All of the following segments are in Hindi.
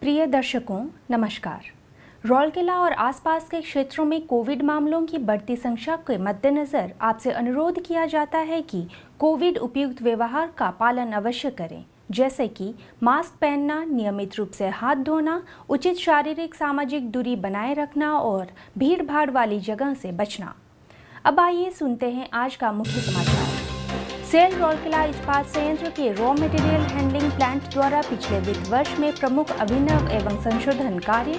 प्रिय दर्शकों नमस्कार रौलकिला और आसपास के क्षेत्रों में कोविड मामलों की बढ़ती संख्या के मद्देनज़र आपसे अनुरोध किया जाता है कि कोविड उपयुक्त व्यवहार का पालन अवश्य करें जैसे कि मास्क पहनना नियमित रूप से हाथ धोना उचित शारीरिक सामाजिक दूरी बनाए रखना और भीड़ भाड़ वाली जगह से बचना अब आइए सुनते हैं आज का मुख्य समाचार सेल रोलकिला इस्पात संयंत्र के रॉ मटेरियल हैंडलिंग प्लांट द्वारा पिछले वित्त वर्ष में प्रमुख अभिनव एवं संशोधन कार्य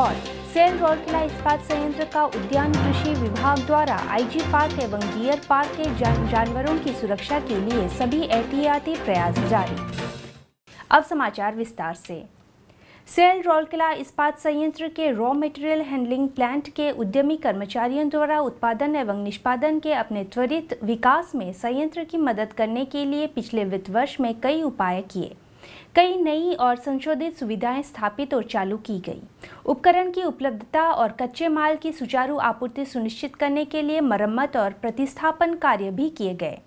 और सेल रोलकिला इस्पात संयंत्र का उद्यान कृषि विभाग द्वारा आईजी पार्क एवं डियर पार्क के जान, जानवरों की सुरक्षा के लिए सभी एहतियाती प्रयास जारी अब समाचार विस्तार ऐसी सेल रोलकला इस्पात संयंत्र के रॉ मटेरियल हैंडलिंग प्लांट के उद्यमी कर्मचारियों द्वारा उत्पादन एवं निष्पादन के अपने त्वरित विकास में संयंत्र की मदद करने के लिए पिछले वित्त वर्ष में कई उपाय किए कई नई और संशोधित सुविधाएं स्थापित और चालू की गई उपकरण की उपलब्धता और कच्चे माल की सुचारू आपूर्ति सुनिश्चित करने के लिए मरम्मत और प्रतिस्थापन कार्य भी किए गए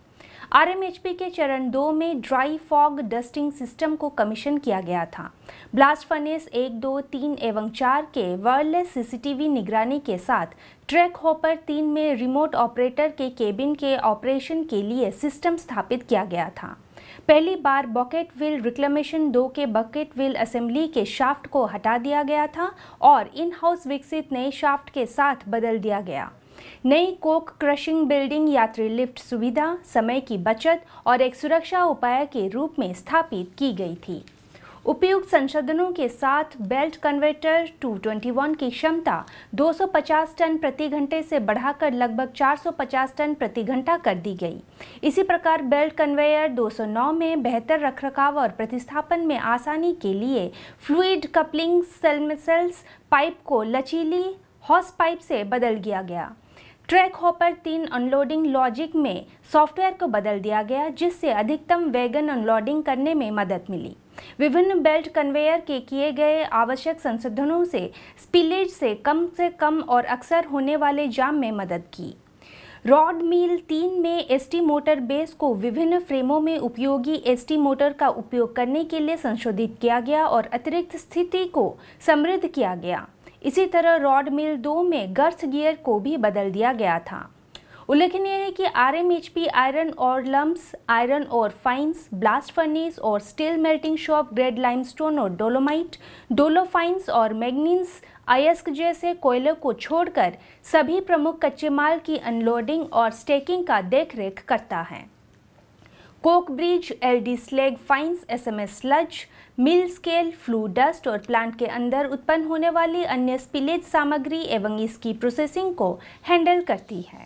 आरएमएचपी के चरण दो में ड्राई फॉग डस्टिंग सिस्टम को कमीशन किया गया था ब्लास्ट फर्नेस एक दो तीन एवं चार के वायरलेस सीसीटीवी निगरानी के साथ ट्रैक होपर तीन में रिमोट ऑपरेटर के केबिन के ऑपरेशन के लिए सिस्टम स्थापित किया गया था पहली बार बकेट व्हील रिक्लेमेशन दो के बकेट व्हील असेंबली के शाफ्ट को हटा दिया गया था और इन हाउस विकसित नए शाफ्ट के साथ बदल दिया गया नई कोक क्रशिंग बिल्डिंग यात्री लिफ्ट सुविधा समय की बचत और एक सुरक्षा उपाय के रूप में स्थापित की गई थी उपयुक्त संशोधनों के साथ बेल्ट कन्वर्टर 221 की क्षमता 250 टन प्रति घंटे से बढ़ाकर लगभग 450 टन प्रति घंटा कर दी गई इसी प्रकार बेल्ट कन्वेयर 209 में बेहतर रखरखाव और प्रतिस्थापन में आसानी के लिए फ्लूड कपलिंग सेलमसेल्स पाइप को लचीली हॉस पाइप से बदल दिया गया ट्रैक हॉपर तीन अनलोडिंग लॉजिक में सॉफ्टवेयर को बदल दिया गया जिससे अधिकतम वैगन अनलोडिंग करने में मदद मिली विभिन्न बेल्ट कन्वेयर के किए गए आवश्यक संशोधनों से स्पिलेज से कम से कम और अक्सर होने वाले जाम में मदद की रॉड मील तीन में एसटी मोटर बेस को विभिन्न फ्रेमों में उपयोगी एसटी मोटर का उपयोग करने के लिए संशोधित किया गया और अतिरिक्त स्थिति को समृद्ध किया गया इसी तरह रॉड मिल दो में गर्स गियर को भी बदल दिया गया था उल्लेखनीय है कि आर आयरन और लम्ब्स आयरन और फाइन्स ब्लास्ट फर्नीस और steel melting shop grade limestone और डोलोमाइट डोलोफाइन्स और मैग्नीस अयस्क जैसे कोयले को छोड़कर सभी प्रमुख कच्चे माल की अनलोडिंग और स्टेकिंग का देखरेख करता है coke breeze LD slag fines SMS sludge mill scale flue dust और प्लांट के अंदर उत्पन्न होने वाली अन्य स्पिलेज सामग्री एवं इसकी प्रोसेसिंग को हैंडल करती है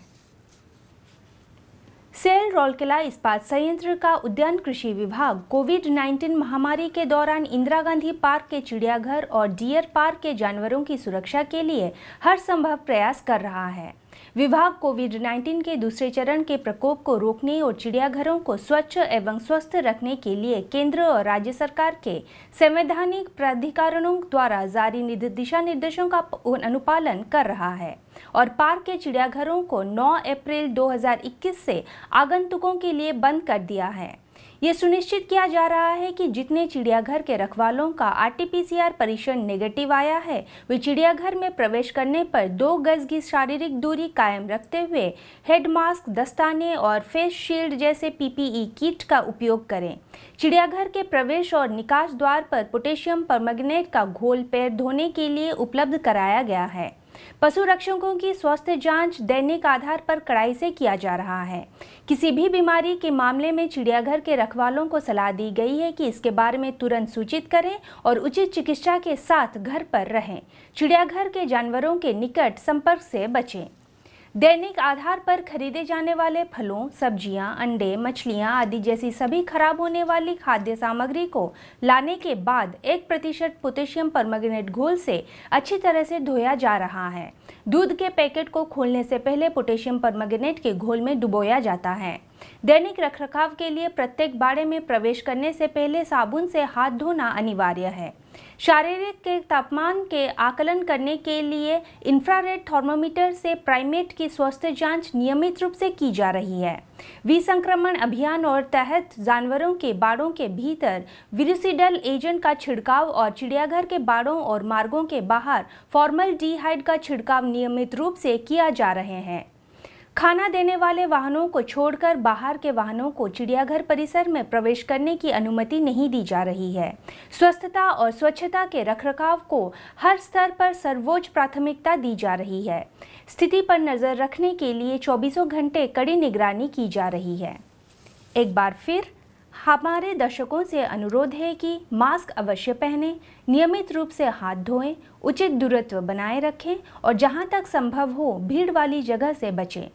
सेल रोलकेला इस्पात संयंत्र का उद्यान कृषि विभाग कोविड 19 महामारी के दौरान इंदिरा गांधी पार्क के चिड़ियाघर और डियर पार्क के जानवरों की सुरक्षा के लिए हर संभव प्रयास कर रहा है विभाग कोविड 19 के दूसरे चरण के प्रकोप को रोकने और चिड़ियाघरों को स्वच्छ एवं स्वस्थ रखने के लिए केंद्र और राज्य सरकार के संवैधानिक प्राधिकरणों द्वारा जारी दिशा निर्देशों का अनुपालन कर रहा है और पार्क के चिड़ियाघरों को 9 अप्रैल 2021 से आगंतुकों के लिए बंद कर दिया है ये सुनिश्चित किया जा रहा है कि जितने चिड़ियाघर के रखवालों का आरटीपीसीआर परीक्षण नेगेटिव आया है वे चिड़ियाघर में प्रवेश करने पर दो गज की शारीरिक दूरी कायम रखते हुए हेड मास्क दस्ताने और फेस शील्ड जैसे पीपीई किट e का उपयोग करें चिड़ियाघर के प्रवेश और निकास द्वार पर पोटेशियम परमैग्नेट का घोल पैर धोने के लिए उपलब्ध कराया गया है पशु रक्षकों की स्वास्थ्य जांच दैनिक आधार पर कड़ाई से किया जा रहा है किसी भी बीमारी के मामले में चिड़ियाघर के रखवालों को सलाह दी गई है कि इसके बारे में तुरंत सूचित करें और उचित चिकित्सा के साथ घर पर रहें चिड़ियाघर के जानवरों के निकट संपर्क से बचें दैनिक आधार पर खरीदे जाने वाले फलों सब्जियां, अंडे मछलियां आदि जैसी सभी खराब होने वाली खाद्य सामग्री को लाने के बाद एक प्रतिशत पोटेशियम परमगनेट घोल से अच्छी तरह से धोया जा रहा है दूध के पैकेट को खोलने से पहले पोटेशियम परमगनेट के घोल में डुबोया जाता है दैनिक रखरखाव के लिए प्रत्येक बाड़े में प्रवेश करने से पहले साबुन से हाथ धोना अनिवार्य है शारीरिक के तापमान के आकलन करने के लिए इंफ्रारेड थर्मामीटर से प्राइमेट की स्वास्थ्य जांच नियमित रूप से की जा रही है विसंक्रमण अभियान और तहत जानवरों के बाड़ों के भीतर विरुसिडल एजेंट का छिड़काव और चिड़ियाघर के बाड़ों और मार्गों के बाहर फॉर्मल डीहाइड का छिड़काव नियमित रूप से किया जा रहे हैं खाना देने वाले वाहनों को छोड़कर बाहर के वाहनों को चिड़ियाघर परिसर में प्रवेश करने की अनुमति नहीं दी जा रही है स्वस्थता और स्वच्छता के रखरखाव को हर स्तर पर सर्वोच्च प्राथमिकता दी जा रही है स्थिति पर नज़र रखने के लिए चौबीसों घंटे कड़ी निगरानी की जा रही है एक बार फिर हमारे दर्शकों से अनुरोध है कि मास्क अवश्य पहनें नियमित रूप से हाथ धोएं उचित दूरत्व बनाए रखें और जहां तक संभव हो भीड़ वाली जगह से बचें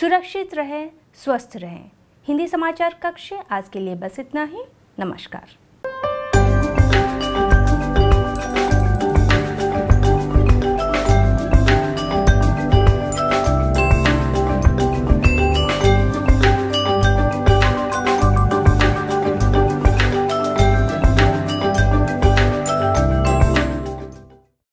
सुरक्षित रहें स्वस्थ रहें हिंदी समाचार कक्ष आज के लिए बस इतना ही नमस्कार